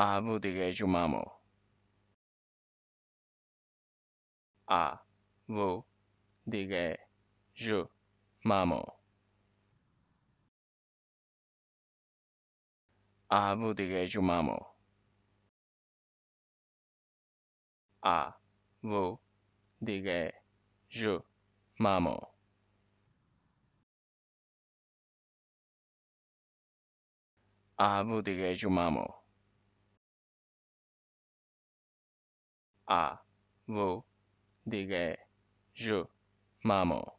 아무데게 주마모. 아, 무, 디게, 주, 마모. 아무데게 주마모. 아, 무, 디게, 주, 마모. 아무데게 주마모. a, ah, vo, digue, é, ju, mamo.